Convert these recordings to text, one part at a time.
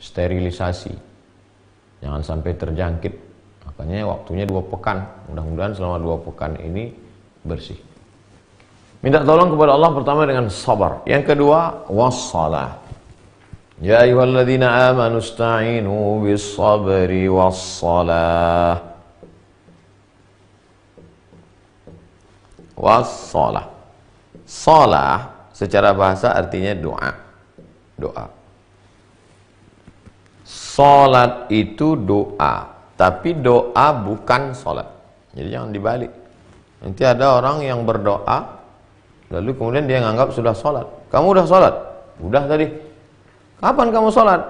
sterilisasi jangan sampai terjangkit makanya waktunya dua pekan mudah-mudahan selama dua pekan ini bersih minta tolong kepada Allah pertama dengan sabar yang kedua wassalah ya ayyuhalladzina amanu sta'inu bis sabri wassalah wassalah salah secara bahasa artinya doa doa Salat itu doa, tapi doa bukan salat. Jadi jangan dibalik. Nanti ada orang yang berdoa lalu kemudian dia nganggap sudah salat. Kamu udah salat? Udah tadi. Kapan kamu salat?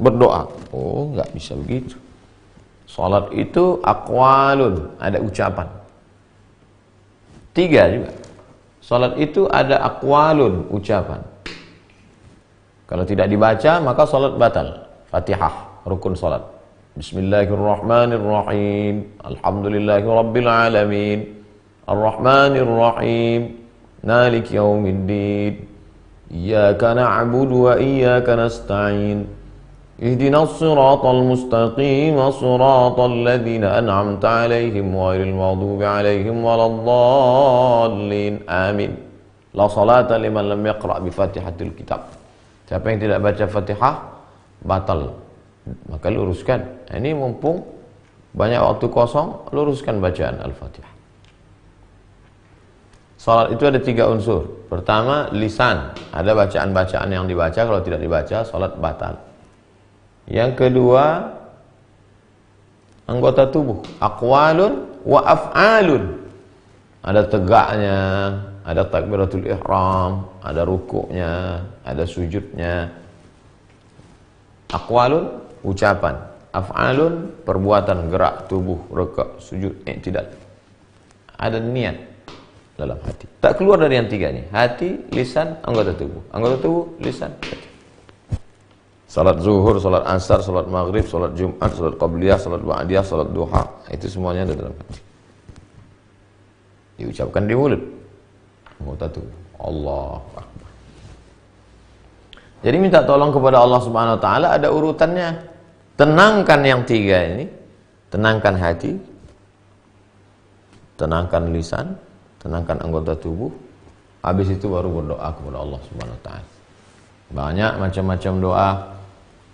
Berdoa. Oh, nggak bisa begitu. Salat itu akwalun, ada ucapan. Tiga juga. Salat itu ada akwalun, ucapan. Kalau tidak dibaca maka salat batal. Fatihah rukun salat. Bismillahirrahmanirrahim. Alhamdulillahirabbil alamin. Arrahmanirrahim. Malik yaumiddin. Iyyaka na'budu wa iyyaka nasta'in. اهدنا الصراط mustaqim, صراط ladzina an'amta 'alaihim ghairil maghdubi 'alaihim waladdallin. Amin. La salata liman lam yaqra' bi Fatihatil Kitab. Siapa yang tidak baca Fatihah batal. Maka luruskan. Ini mumpung banyak waktu kosong, luruskan bacaan Al-Fatihah. Salat itu ada tiga unsur. Pertama, lisan. Ada bacaan-bacaan yang dibaca, kalau tidak dibaca, salat batal. Yang kedua, anggota tubuh. Aqwalun wa af'alun. Ada tegaknya, ada takbiratul ihram, ada rukuknya, ada sujudnya. Aqwalun ucapan, af'alun perbuatan gerak tubuh, rukuk, sujud, tidak. Ada niat dalam hati. Tak keluar dari yang tiga ini. Hati, lisan, anggota tubuh. Anggota tubuh, lisan, hati. Salat zuhur, salat asar, salat maghrib, salat jumat, salat qabliyah, salat ba'diyah, salat duha. Itu semuanya ada dalam hati. Diucapkan di mulut anggota tubuh. Allah Jadi minta tolong kepada Allah Subhanahu wa taala ada urutannya. Tenangkan yang tiga ini, tenangkan hati, tenangkan lisan, tenangkan anggota tubuh. Habis itu baru berdoa kepada Allah Subhanahu wa taala. Banyak macam-macam doa.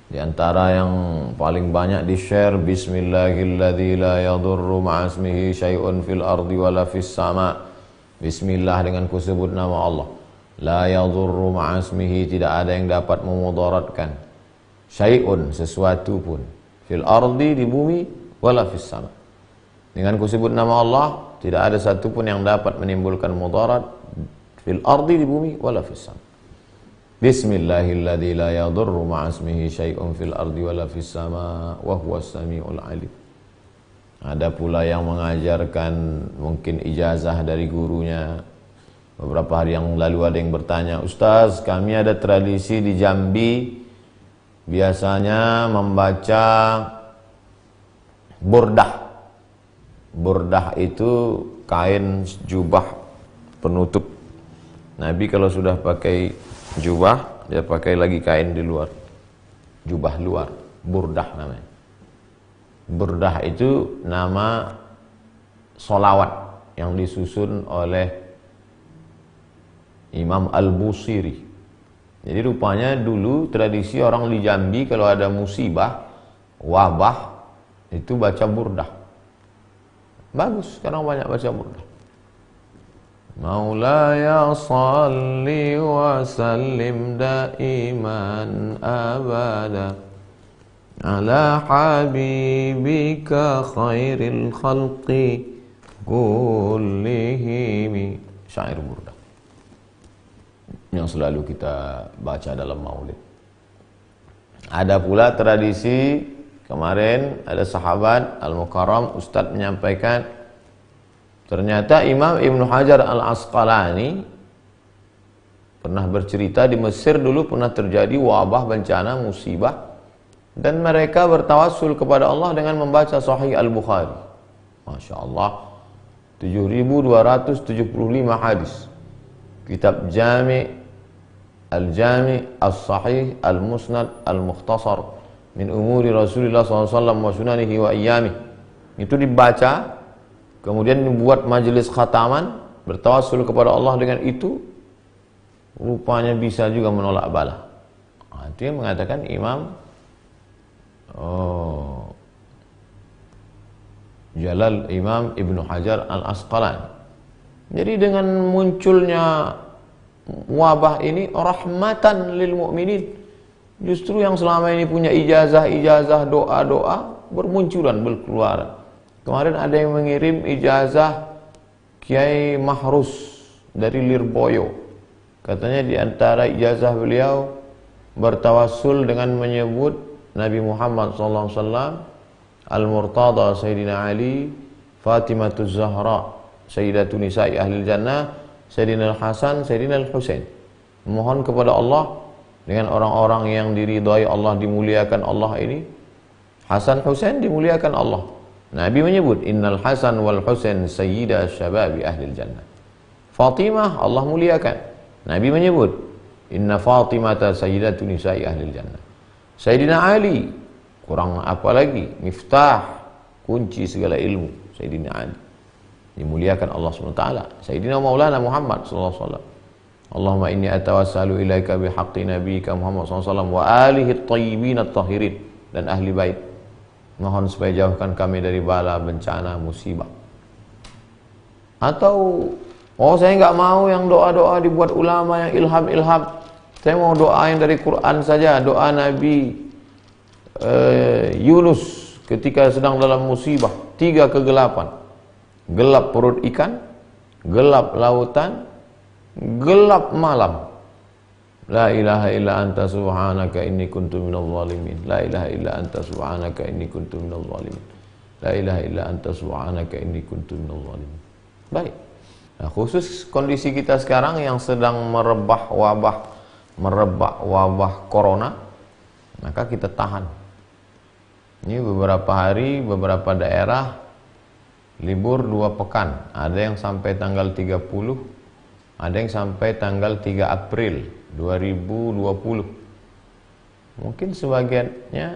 Di antara yang paling banyak di-share Bismillahirrahmanirrahim la yadurru ma'asmihi syai'un Bismillah dengan kusebut nama Allah. La yadurru ma'asmihi tidak ada yang dapat memudaratkan. Syai'un sesuatu pun. Fil ardi di bumi wala fis sama. Dengan kusebut nama Allah tidak ada satu pun yang dapat menimbulkan mudarat fil ardi di bumi wala fis sama. Bismillahilladzi la yadurru ma'asmihi syai'un fil ardi wala fis sama wa huwas samiul alim. Ada pula yang mengajarkan mungkin ijazah dari gurunya. Beberapa hari yang lalu ada yang bertanya, Ustaz kami ada tradisi di Jambi biasanya membaca burdah. Burdah itu kain jubah penutup. Nabi kalau sudah pakai jubah, dia pakai lagi kain di luar. Jubah luar, burdah namanya. Burdah itu nama solawat yang disusun oleh Imam Al-Busiri. Jadi rupanya dulu tradisi orang di Jambi kalau ada musibah, wabah, itu baca burdah. Bagus, sekarang banyak baca burdah. Ya salli wa sallim da'iman abadah. على حبيبك خير الخلق كلهم syair burda yang selalu kita baca dalam maulid ada pula tradisi kemarin ada sahabat Al-Mukarram Ustadz menyampaikan ternyata Imam Ibnu Hajar Al-Asqalani pernah bercerita di Mesir dulu pernah terjadi wabah bencana musibah dan mereka bertawassul kepada Allah dengan membaca Sahih Al-Bukhari. Masya Allah, 7.275 hadis. Kitab Jami, Al-Jami, Al-Sahih, Al-Musnad, Al-Mukhtasar, min umuri Rasulullah SAW wa sunanihi wa iyami. Itu dibaca, kemudian dibuat majelis khataman, bertawassul kepada Allah dengan itu, rupanya bisa juga menolak bala. Nah, itu yang mengatakan Imam Oh. Jalal Imam Ibnu Hajar Al-Asqalani. Jadi dengan munculnya wabah ini rahmatan lil mukminin justru yang selama ini punya ijazah-ijazah doa-doa bermunculan berkeluaran. Kemarin ada yang mengirim ijazah Kiai Mahrus dari Lirboyo. Katanya di antara ijazah beliau bertawasul dengan menyebut Nabi Muhammad SAW Al-Murtada Sayyidina Ali Fatimah Zahra Sayyidatun Nisa'i Ahli Jannah Sayyidina Al-Hasan Sayyidina Al-Husain Mohon kepada Allah Dengan orang-orang yang diridhai Allah Dimuliakan Allah ini Hasan Husain dimuliakan Allah Nabi menyebut Innal Hasan wal Husain Sayyidah Syababi Ahli Jannah Fatimah Allah muliakan Nabi menyebut Inna Fatimata Sayyidatun Nisa'i Ahli Jannah Sayyidina Ali kurang apa lagi miftah kunci segala ilmu Sayyidina Ali dimuliakan Allah SWT Sayyidina Maulana Muhammad SAW Allahumma inni atawassalu ilaika bihaqqi nabiyika Muhammad SAW wa alihi tayyibin tahirin dan ahli bait mohon supaya jauhkan kami dari bala bencana musibah atau oh saya nggak mau yang doa-doa dibuat ulama yang ilham-ilham saya mau doa yang dari Quran saja, doa Nabi eh, Yunus ketika sedang dalam musibah, tiga kegelapan. Gelap perut ikan, gelap lautan, gelap malam. La ilaha illa anta subhanaka inni kuntu minal zalimin. La ilaha illa anta subhanaka inni kuntu minal zalimin. La ilaha illa anta subhanaka inni kuntu minal zalimin. Baik. Nah, khusus kondisi kita sekarang yang sedang merebah wabah merebak wabah corona, maka kita tahan. Ini beberapa hari, beberapa daerah libur dua pekan. Ada yang sampai tanggal 30, ada yang sampai tanggal 3 April 2020. Mungkin sebagiannya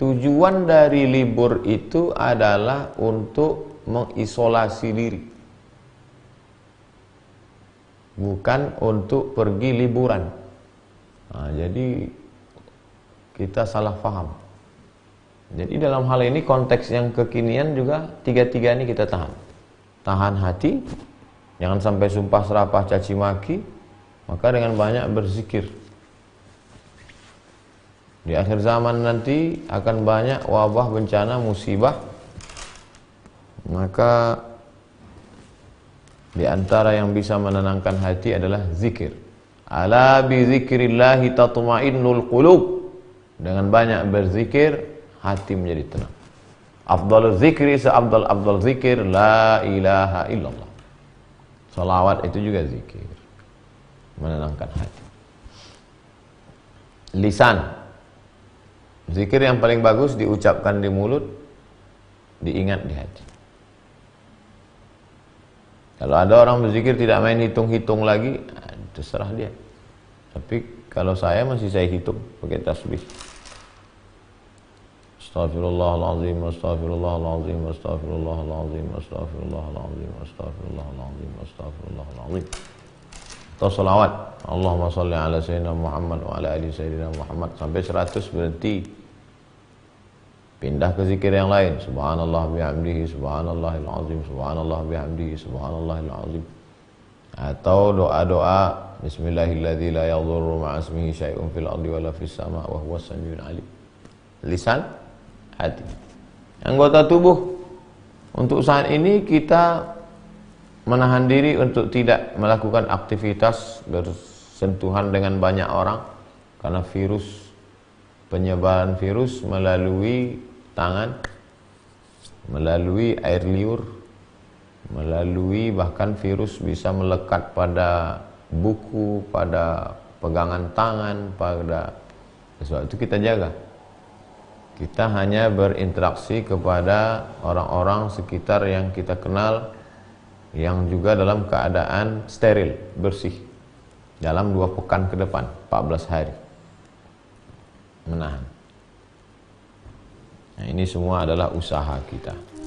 tujuan dari libur itu adalah untuk mengisolasi diri bukan untuk pergi liburan. Nah, jadi kita salah paham. Jadi dalam hal ini konteks yang kekinian juga tiga-tiga ini kita tahan. Tahan hati, jangan sampai sumpah serapah caci maki, maka dengan banyak berzikir. Di akhir zaman nanti akan banyak wabah bencana musibah. Maka di antara yang bisa menenangkan hati adalah zikir. Ala bi zikrillah tatma'innul qulub. Dengan banyak berzikir, hati menjadi tenang. Afdal zikri seafdal afdal zikir la ilaha illallah. Salawat itu juga zikir. Menenangkan hati. Lisan. Zikir yang paling bagus diucapkan di mulut, diingat di hati. Kalau ada orang berzikir tidak main hitung-hitung lagi, ah, terserah dia. Tapi kalau saya masih saya hitung pakai tasbih. Astaghfirullahalazim, astaghfirullahalazim, astaghfirullahalazim, astaghfirullahalazim, astaghfirullahalazim, astaghfirullahalazim. Atau salawat. Allahumma salli ala sayyidina Muhammad wa ala ali sayyidina Muhammad sampai 100 berhenti. Pindah ke zikir yang lain. Subhanallah bihamdihi, subhanallahil azim, subhanallah bihamdihi, subhanallahil azim. Atau doa-doa Bismillahilladzi la yadhurru ismihi syai'un fil ardi la fis sama' wa huwas samiul alim. Lisan, hati. Anggota tubuh. Untuk saat ini kita menahan diri untuk tidak melakukan aktivitas bersentuhan dengan banyak orang karena virus penyebaran virus melalui tangan melalui air liur melalui bahkan virus bisa melekat pada buku pada pegangan tangan pada sesuatu itu kita jaga kita hanya berinteraksi kepada orang-orang sekitar yang kita kenal yang juga dalam keadaan steril bersih dalam dua pekan ke depan 14 hari menahan ini semua adalah usaha kita